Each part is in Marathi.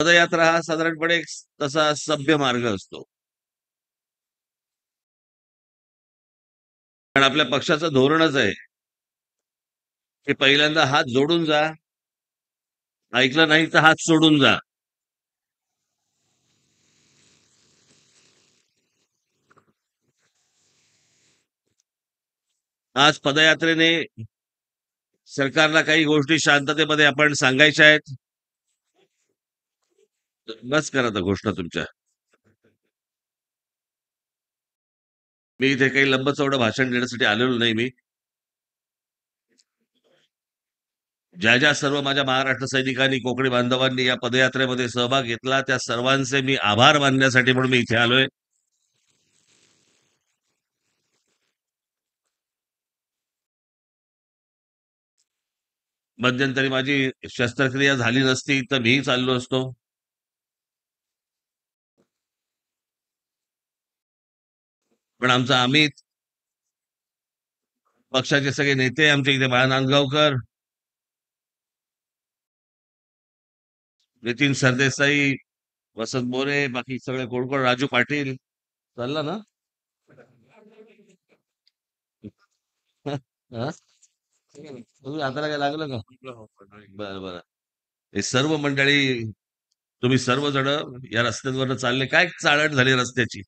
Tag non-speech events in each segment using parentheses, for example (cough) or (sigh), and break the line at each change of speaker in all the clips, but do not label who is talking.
पदयात्रा हा साधारणपणे तसा सभ्य मार्ग असतो पण आपल्या पक्षाचं धोरणच आहे
की पहिल्यांदा हात जोडून जा ऐकलं नाही तर हात सोडून जा आज पदयात्रेने सरकारला काही गोष्टी शांततेमध्ये आपण सांगायच्या आहेत बस करा आता घोषणा तुमच्या मी इथे काही लंबचौडं भाषण देण्यासाठी आलेलो नाही मी ज्या ज्या सर्व माझ्या महाराष्ट्र सैनिकांनी कोकणी बांधवांनी या पदयात्रेमध्ये सहभाग घेतला त्या सर्वांचे मी आभार मानण्यासाठी म्हणून मी इथे आलोय मध्यंतरी माझी शस्त्रक्रिया झाली नसती तर मी चाललो असतो
पण आमचा अमित पक्षाचे सगळे नेते आमचे इथे बाळा नांदगावकर
नितीन सरदेसाई वसंत बोरे बाकी सगळे कोडकोड राजू पाटील चालला ना (laughs) हाताला काय लागलं का बर बर हे सर्व मंडळी तुम्ही सर्व सर्वजण या रस्त्यांवर चालले काय चाळण झाली रस्त्याची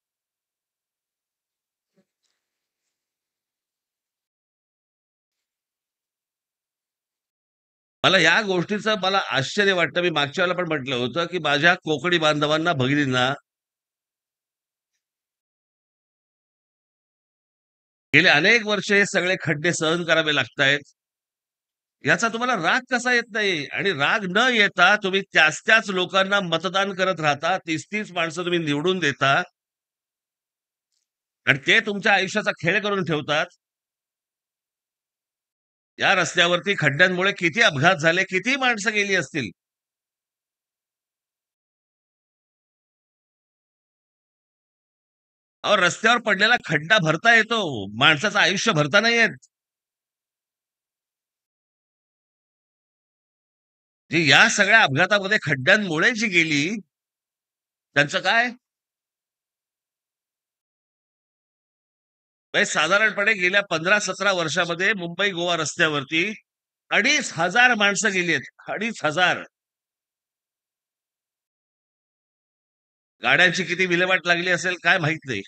मला या गोष्टीचं मला आश्चर्य वाटतं मी मागच्या वेळेला पण म्हटलं होतं की माझ्या कोकणी बांधवांना भगिनींना गेले अनेक वर्ष हे सगळे खड्डे सहन करावे लागतायत याचा तुम्हाला राग कसा येत नाही आणि राग न येता तुम्ही त्याच त्याच लोकांना मतदान करत राहता तीस तीस माणसं तुम्ही निवडून देता आणि ते तुमच्या आयुष्याचा खेळ करून ठेवतात
या रस्त्यावरती खड्ड्यांमुळे किती अपघात झाले किती माणसं गेली असतील अहो रस्त्यावर पडलेला खड्डा भरता येतो माणसाचं आयुष्य भरता नाही येत या सगळ्या अपघातामध्ये खड्ड्यांमुळे जी गेली त्यांचं काय
म्हणजे साधारणपणे गेल्या पंधरा सतरा वर्षामध्ये मुंबई गोवा रस्त्यावरती अडीच हजार माणसं गेली आहेत अडीच हजार
गाड्यांची किती विल्हेवाट लागली असेल काय माहित नाही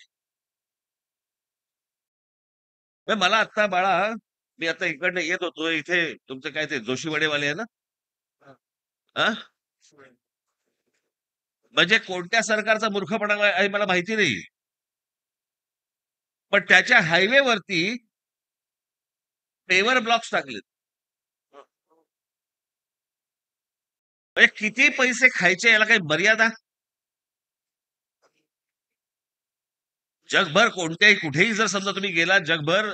म्हणजे मला आता बाळा मी आता इकडनं
येत होतो इथे तुमचे काय ते वाले आहे ना म्हणजे कोणत्या सरकारचा मूर्खपणा आहे मला माहिती नाही पण त्याच्या हायवेवरती पेवर ब्लॉक्स टाकलेत म्हणजे किती पैसे खायचे याला काही मर्यादा जगभर कोणत्याही कुठेही जर समजा तुम्ही गेला जगभर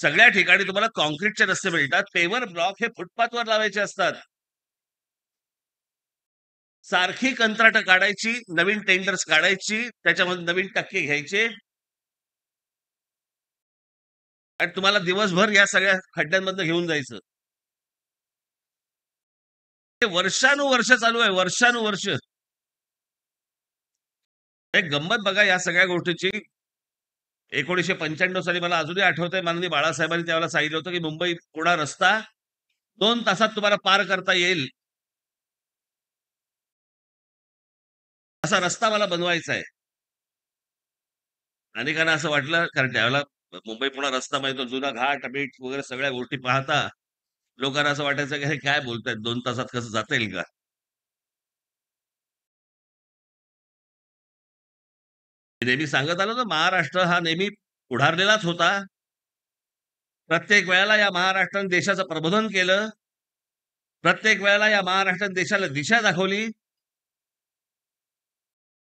सगळ्या ठिकाणी तुम्हाला कॉन्क्रीटचे रस्ते मिळतात पेवर ब्लॉक हे फुटपाथवर लावायचे असतात सारखी कंत्राट काढायची नवीन टेंडर्स काढायची त्याच्यामध्ये नवीन टक्के घ्यायचे आणि तुम्हाला दिवसभर या सगळ्या खड्ड्यांमधनं घेऊन जायचं ते वर्षानुवर्ष चालू आहे वर्षानुवर्ष एक गंमत बघा या सगळ्या गोष्टीची एकोणीशे पंच्याण्णव साली मला अजूनही आठवतंय आहे माननीय बाळासाहेबांनी त्यावेळेला सांगितलं होतं की मुंबई कोणा रस्ता दोन तासात तुम्हाला पार करता येईल असा रस्ता मला बनवायचा आहे अनेकांना असं वाटलं कारण त्यावेळेला मुंबई पुन्हा रस्ता माहिती जुना घाट बीट वगैरे सगळ्या गोष्टी पाहता लोकांना असं वाटायचं की हे काय बोलतायत दोन तासात कसं जाता
येईल का नेहमी सांगत आलो ना महाराष्ट्र हा नेहमी पुढारलेलाच होता
प्रत्येक वेळेला या महाराष्ट्राने देशाचं प्रबोधन केलं प्रत्येक वेळेला या महाराष्ट्राने देशाला दिशा दाखवली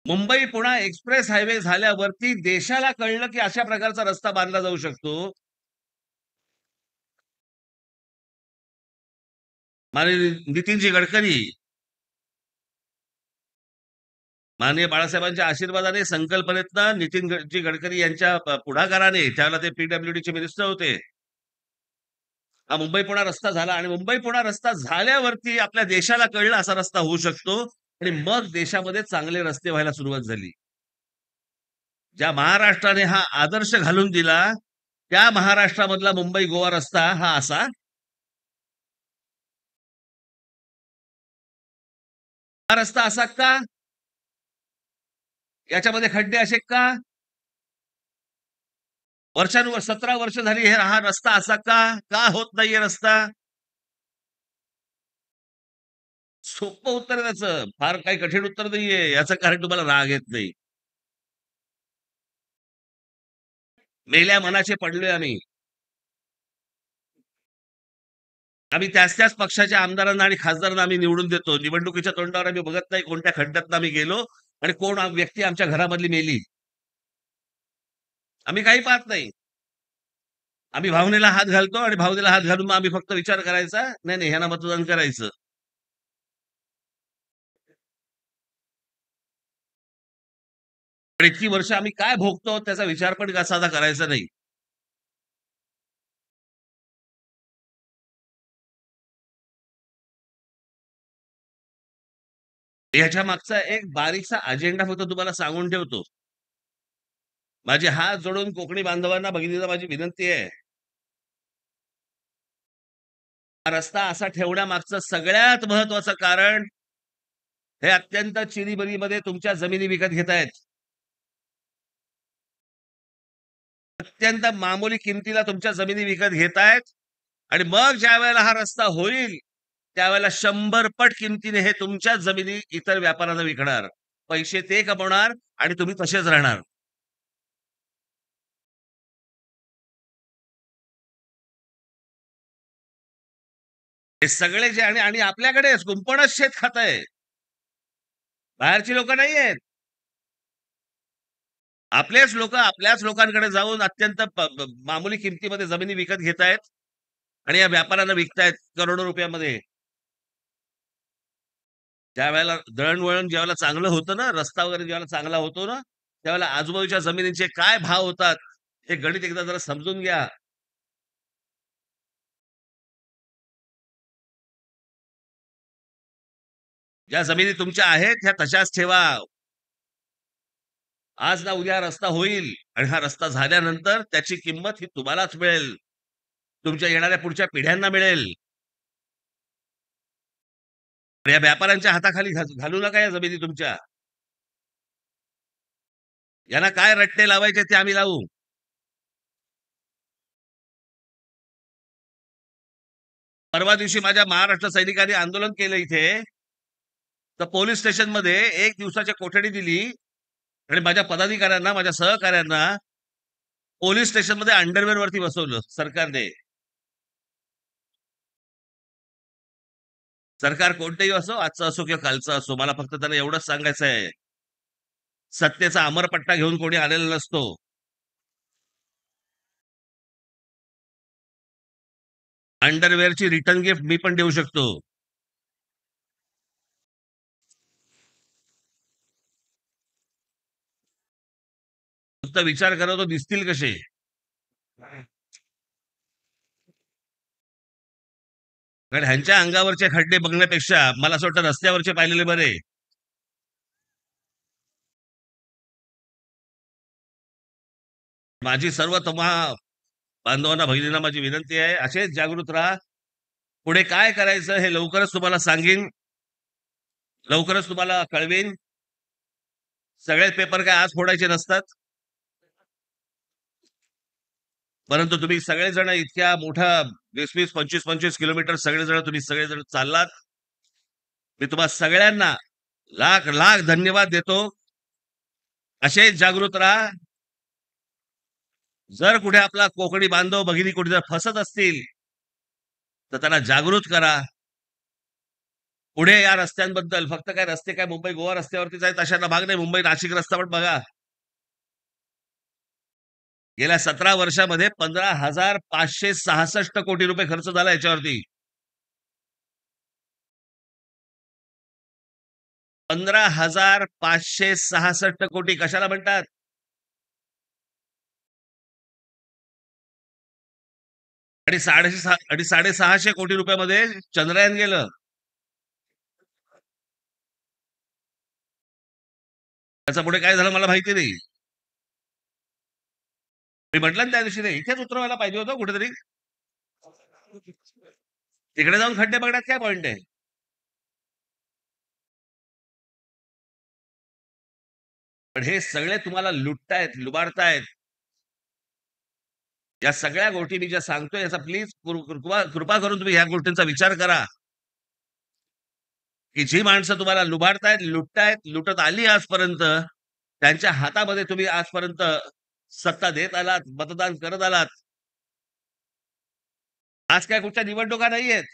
मुंबई पुणा एक्सप्रेस हायवे झाल्यावरती देशाला कळलं की अशा प्रकारचा रस्ता बांधला जाऊ शकतो
माननीय नितीनजी गडकरी माननीय बाळासाहेबांच्या आशीर्वादाने
संकल्पनेतनं नितीनजी गडकरी यांच्या पुढाकाराने त्यावेळेला ते पीडब्ल्यूडी चे मिनिस्टर होते हा मुंबई पुणा रस्ता झाला आणि मुंबई पुणा रस्ता झाल्यावरती आपल्या देशाला कळलं असा रस्ता होऊ शकतो आणि मग देशामध्ये चांगले रस्ते व्हायला सुरुवात झाली ज्या महाराष्ट्राने हा आदर्श घालून दिला त्या महाराष्ट्रामधला
मुंबई गोवा रस्ता हा असा हा रस्ता असा का याच्यामध्ये
खड्डे असे का वर्षानुवर्ष सतरा वर्ष झाली हे हा रस्ता असा का का होत नाहीये रस्ता सोपं उत्तर आहे त्याचं फार काही कठीण उत्तर नाहीये याच कारण तुम्हाला राग येत नाही मेल्या मनाचे पडलोय आम्ही आम्ही त्याच त्याच पक्षाच्या आमदारांना आणि खासदारांना आम्ही निवडून देतो निवडणुकीच्या तोंडावर आम्ही बघत नाही कोणत्या खड्ड्यात आम्ही गेलो आणि कोण व्यक्ती आमच्या घरामधली मेली आम्ही काही पाहत नाही आम्ही भावनेला हात घालतो आणि भावनेला हात घालून मग आम्ही फक्त विचार करायचा नाही नाही ह्यांना मतदान करायचं
आणि इतकी वर्ष आम्ही काय भोगतो त्याचा विचार पण कसा करायचा नाही याच्या मागचा एक बारीकसा अजेंडा फक्त तुम्हाला सांगून ठेवतो
माझे हात जोडून कोकणी बांधवांना भगिनीला माझी विनंती आहे हा रस्ता असा ठेवण्यामागचं सगळ्यात महत्वाचं कारण हे अत्यंत चिरीबरीमध्ये तुमच्या जमिनी विकत घेतायत अत्यंत मामूली किमतीला तुमच्या जमिनी विकत घेत आहेत आणि मग ज्या वेळेला हा रस्ता होईल त्यावेळेला शंभर पट किमतीने हे तुमच्या जमिनी इतर व्यापाऱ्यांना विकणार पैसे ते कमवणार आणि तुम्ही तसेच
राहणार हे सगळे जे आणि आपल्याकडेच कुंपणच शेत खात आहे बाहेरची लोक नाही आहेत
आपलेच लोक आपल्याच लोकांकडे जाऊन अत्यंत मामूली किमतीमध्ये जमिनी विकत घेत आहेत आणि या व्यापाऱ्यांना विकतायत करोडो रुपयामध्ये त्यावेळेला दळणवळण ज्यावेळेला चांगलं होतं ना रस्ता वगैरे ज्यावेळेला चांगला होतो ना
त्यावेळेला आजूबाजूच्या जमिनींचे काय भाव होतात हे गणित एकदा जरा समजून घ्या ज्या जमिनी तुमच्या आहेत ह्या तशाच ठेवा
आज ना उद्या रस्ता होईल आणि हा रस्ता झाल्यानंतर त्याची किंमत ही तुम्हालाच मिळेल तुमच्या येणाऱ्या पुढच्या पिढ्यांना मिळेल या व्यापाऱ्यांच्या हाताखाली घालू नका या जमिनी तुमच्या
यांना काय रट्टे लावायचे ते आम्ही लावू परवा दिवशी माझ्या महाराष्ट्र सैनिकांनी आंदोलन केलं इथे
तर पोलीस स्टेशन मध्ये एक दिवसाची कोठडी दिली आणि माझ्या पदाधिकाऱ्यांना माझ्या सहकाऱ्यांना पोलीस स्टेशनमध्ये अंडरवेअर वरती बसवलं सरकारने सरकार कोणतंही असो आजचं असो किंवा कालचं असो मला फक्त त्यांना एवढंच सांगायचं आहे सत्तेचा अमरपट्टा
घेऊन कोणी आलेला नसतो अंडरवेअरची रिटर्न गिफ्ट मी पण देऊ शकतो नुसता विचार करा तो दिसतील कसे कारण ह्यांच्या अंगावरचे खड्डे बघण्यापेक्षा मला असं वाटतं रस्त्यावरचे पाहिलेले बरे माझी सर्व तमा बांधवांना भगिनींना माझी
विनंती आहे असेच जागृत राहा पुढे काय करायचं हे लवकरच तुम्हाला सांगेन लवकरच तुम्हाला कळवेन सगळे पेपर काय आज फोडायचे नसतात परंतु तुम्ही सगळेजण इतक्या मोठ्या वीस वीस पंचवीस पंचवीस किलोमीटर सगळेजण तुम्ही सगळेजण चाललात मी तुम्हा सगळ्यांना लाख लाख धन्यवाद देतो असे जागृत राहा जर कुठे आपला कोकणी बांधव भगिनी कुठे जर फसत असतील तर त्यांना जागृत करा पुढे या रस्त्यांबद्दल फक्त काय रस्ते काय मुंबई गोवा रस्त्यावरती जायत अशांना भाग नाही मुंबई नाशिक रस्ता पण बघा गेल्या सतरा वर्षामध्ये पंधरा हजार पाचशे सहासष्ट कोटी रुपये खर्च झाला याच्यावरती
पंधरा हजार पाचशे सहासष्ट कोटी कशाला म्हणतात आणि साडेशे आणि साडेसहाशे कोटी रुपयामध्ये चंद्रयान गेलं
त्याचा पुढे काय झालं मला माहिती नाही मी म्हटलं त्या दिवशी नाही इथेच उतरवायला पाहिजे होतं कुठेतरी
तिकडे जाऊन खड्डे बघण्यात काय पॉइंट आहे पण हे सगळे तुम्हाला लुटतायत लुबाडतायत या सगळ्या गोष्टी मी ज्या सांगतोय
याचा प्लीज कृपा करून तुम्ही ह्या गोष्टींचा विचार करा की जी माणसं तुम्हाला लुबाडतायत लुटतायत लुटत आली आजपर्यंत त्यांच्या हातामध्ये तुम्ही आजपर्यंत सत्ता देत आलात मतदान करत आलात आज काय कुठच्या निवडणुका आहेत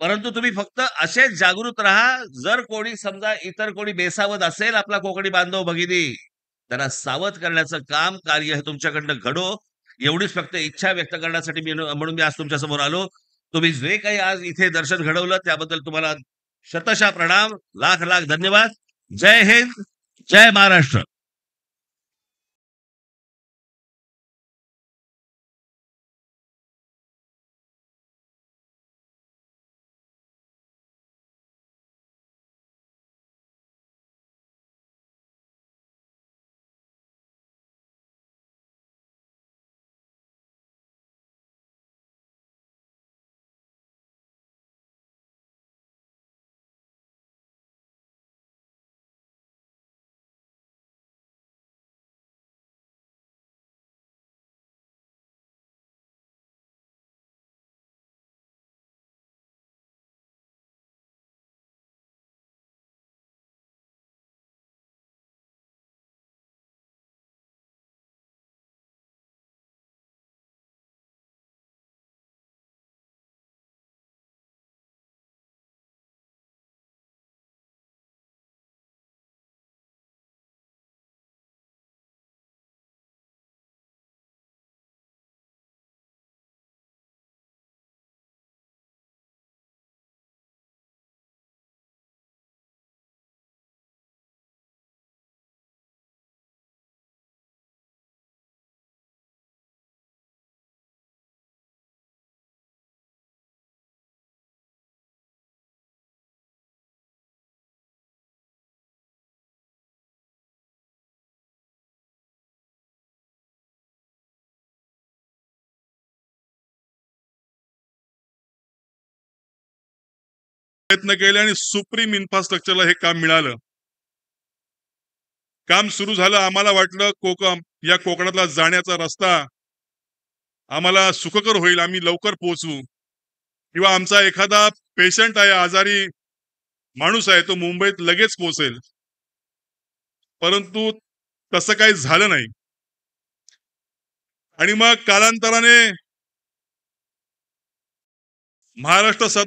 परंतु तुम्ही फक्त असेच जागृत राहा जर कोणी समजा इतर कोणी बेसावत असेल आपला कोकणी बांधव भगिनी त्यांना सावध करण्याचं काम कार्य हे तुमच्याकडनं घडो एवढीच फक्त इच्छा व्यक्त करण्यासाठी मी म्हणून मी आज तुमच्या समोर आलो तुम्ही जे काही आज इथे दर्शन घडवलं त्याबद्दल तुम्हाला शतशा प्रणाम लाख लाख धन्यवाद जय
हिंद जय महाराष्ट्र प्रयत्न केले आणि सुप्रीम इन्फ्रास्ट्रक्चरला हे काम मिळालं
काम सुरू झालं आम्हाला वाटलं कोकम या कोकणातला जाण्याचा रस्ता आम्हाला सुखकर होईल आम्ही लवकर पोहोचू किंवा आमचा एखादा पेशंट आहे आजारी माणूस आहे तो मुंबईत लगेच पोहोचेल परंतु तसं काही झालं नाही
आणि मग कालांतराने महाराष्ट्र